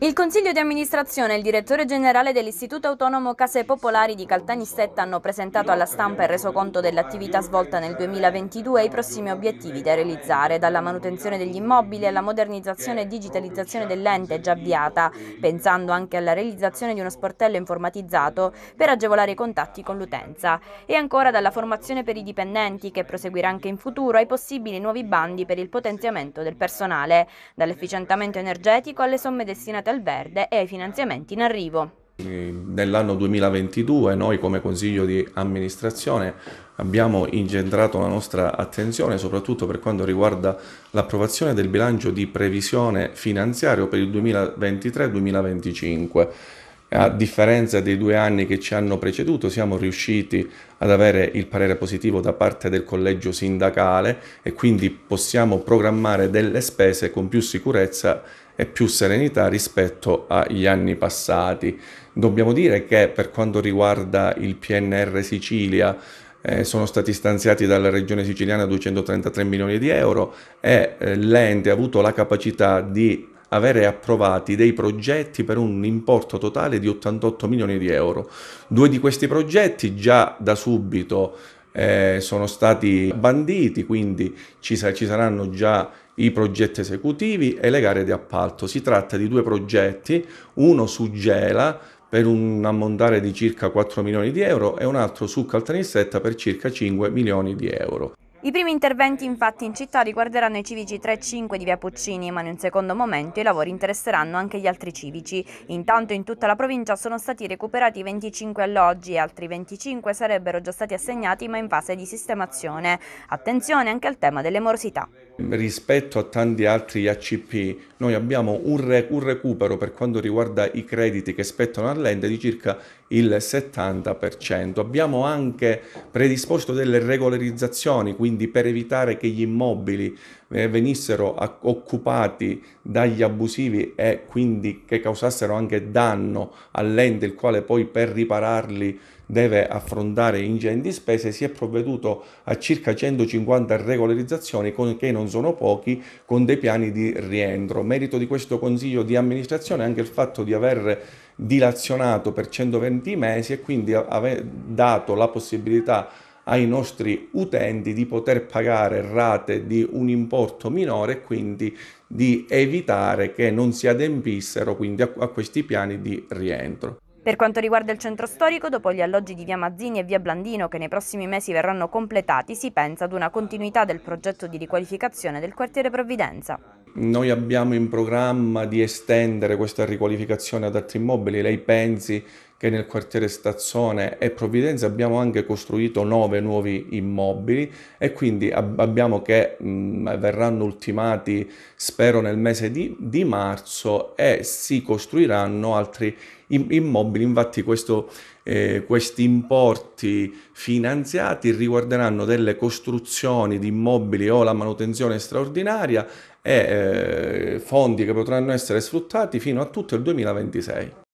Il Consiglio di amministrazione e il direttore generale dell'Istituto Autonomo Case Popolari di Caltanissetta hanno presentato alla stampa il resoconto dell'attività svolta nel 2022 e i prossimi obiettivi da realizzare, dalla manutenzione degli immobili alla modernizzazione e digitalizzazione dell'ente già avviata, pensando anche alla realizzazione di uno sportello informatizzato per agevolare i contatti con l'utenza, e ancora dalla formazione per i dipendenti che proseguirà anche in futuro ai possibili nuovi bandi per il potenziamento del personale, dall'efficientamento energetico alle somme destinate dedicate al verde e ai finanziamenti in arrivo. Nell'anno 2022 noi come Consiglio di amministrazione abbiamo incentrato la nostra attenzione soprattutto per quanto riguarda l'approvazione del bilancio di previsione finanziario per il 2023-2025. A differenza dei due anni che ci hanno preceduto, siamo riusciti ad avere il parere positivo da parte del collegio sindacale e quindi possiamo programmare delle spese con più sicurezza e più serenità rispetto agli anni passati. Dobbiamo dire che per quanto riguarda il PNR Sicilia, eh, sono stati stanziati dalla regione siciliana 233 milioni di euro e eh, l'ente ha avuto la capacità di avere approvati dei progetti per un importo totale di 88 milioni di euro. Due di questi progetti già da subito eh, sono stati banditi, quindi ci, sa ci saranno già i progetti esecutivi e le gare di appalto. Si tratta di due progetti, uno su Gela per un ammontare di circa 4 milioni di euro e un altro su Caltanissetta per circa 5 milioni di euro. I primi interventi infatti in città riguarderanno i civici 3 e 5 di via Puccini, ma in un secondo momento i lavori interesseranno anche gli altri civici. Intanto in tutta la provincia sono stati recuperati 25 alloggi e altri 25 sarebbero già stati assegnati ma in fase di sistemazione. Attenzione anche al tema delle morosità. Rispetto a tanti altri ACP noi abbiamo un, rec un recupero per quanto riguarda i crediti che spettano all'ente di circa il 70%. Abbiamo anche predisposto delle regolarizzazioni, quindi quindi per evitare che gli immobili eh, venissero occupati dagli abusivi e quindi che causassero anche danno all'ente il quale poi per ripararli deve affrontare ingenti spese, si è provveduto a circa 150 regolarizzazioni con, che non sono pochi con dei piani di rientro. Merito di questo consiglio di amministrazione è anche il fatto di aver dilazionato per 120 mesi e quindi aver dato la possibilità ai nostri utenti di poter pagare rate di un importo minore e quindi di evitare che non si adempissero quindi a, a questi piani di rientro. Per quanto riguarda il centro storico, dopo gli alloggi di via Mazzini e via Blandino che nei prossimi mesi verranno completati, si pensa ad una continuità del progetto di riqualificazione del quartiere Provvidenza. Noi abbiamo in programma di estendere questa riqualificazione ad altri immobili, lei pensi che nel quartiere Stazzone e Provvidenza abbiamo anche costruito nove nuovi immobili e quindi abbiamo che mh, mm, verranno ultimati spero nel mese di, di marzo e si costruiranno altri immobili. Infatti questo, eh, questi importi finanziati riguarderanno delle costruzioni di immobili o la manutenzione straordinaria e eh, fondi che potranno essere sfruttati fino a tutto il 2026.